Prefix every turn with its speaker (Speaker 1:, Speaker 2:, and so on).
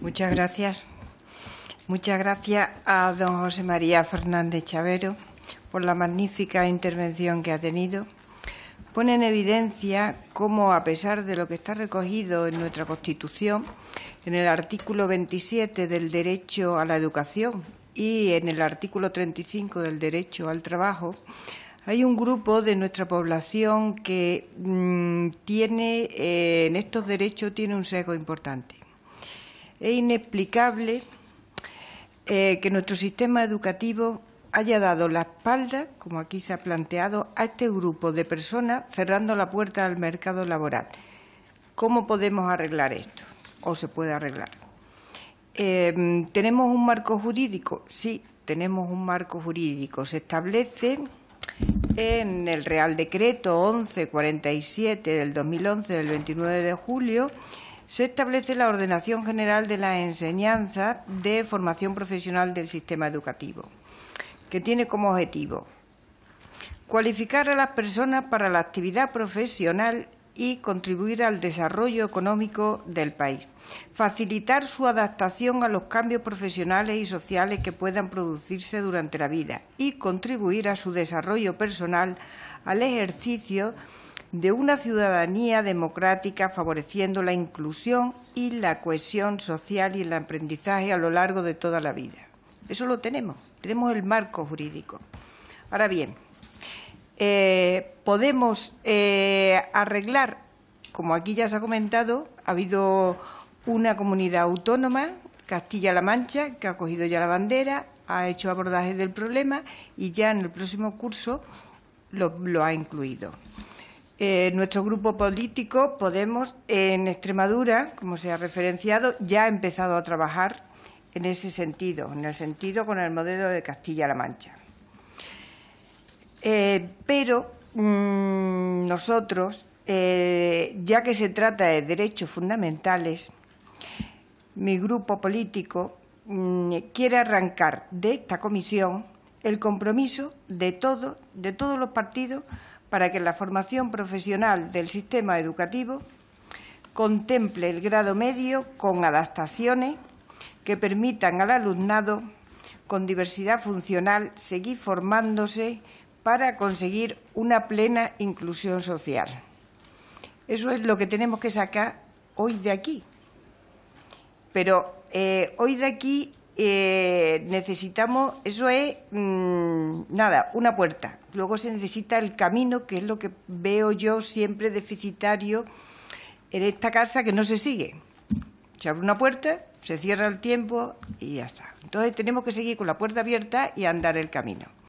Speaker 1: Muchas gracias. Muchas gracias a don José María Fernández Chavero por la magnífica intervención que ha tenido. Pone en evidencia cómo, a pesar de lo que está recogido en nuestra Constitución, en el artículo 27 del derecho a la educación y en el artículo 35 del derecho al trabajo, hay un grupo de nuestra población que mm, tiene eh, en estos derechos tiene un sesgo importante. Es inexplicable eh, que nuestro sistema educativo haya dado la espalda, como aquí se ha planteado, a este grupo de personas cerrando la puerta al mercado laboral. ¿Cómo podemos arreglar esto? ¿O se puede arreglar? Eh, ¿Tenemos un marco jurídico? Sí, tenemos un marco jurídico. Se establece en el Real Decreto 1147 del 2011, del 29 de julio, se establece la ordenación general de la enseñanza de formación profesional del sistema educativo, que tiene como objetivo cualificar a las personas para la actividad profesional y contribuir al desarrollo económico del país, facilitar su adaptación a los cambios profesionales y sociales que puedan producirse durante la vida y contribuir a su desarrollo personal, al ejercicio de una ciudadanía democrática favoreciendo la inclusión y la cohesión social y el aprendizaje a lo largo de toda la vida. Eso lo tenemos, tenemos el marco jurídico. Ahora bien, eh, podemos eh, arreglar, como aquí ya se ha comentado, ha habido una comunidad autónoma, Castilla-La Mancha, que ha cogido ya la bandera, ha hecho abordaje del problema y ya en el próximo curso lo ha incluido. Eh, nuestro grupo político, Podemos, en Extremadura, como se ha referenciado, ya ha empezado a trabajar en ese sentido, en el sentido con el modelo de Castilla-La Mancha. Eh, pero mm, nosotros, eh, ya que se trata de derechos fundamentales, mi grupo político mm, quiere arrancar de esta comisión el compromiso de, de todos los partidos para que la formación profesional del sistema educativo contemple el grado medio con adaptaciones que permitan al alumnado con diversidad funcional seguir formándose para conseguir una plena inclusión social. Eso es lo que tenemos que sacar hoy de aquí. Pero eh, hoy de aquí eh, necesitamos, eso es mm, nada, una puerta. Luego se necesita el camino, que es lo que veo yo siempre deficitario en esta casa, que no se sigue. Se abre una puerta, se cierra el tiempo y ya está. Entonces tenemos que seguir con la puerta abierta y andar el camino.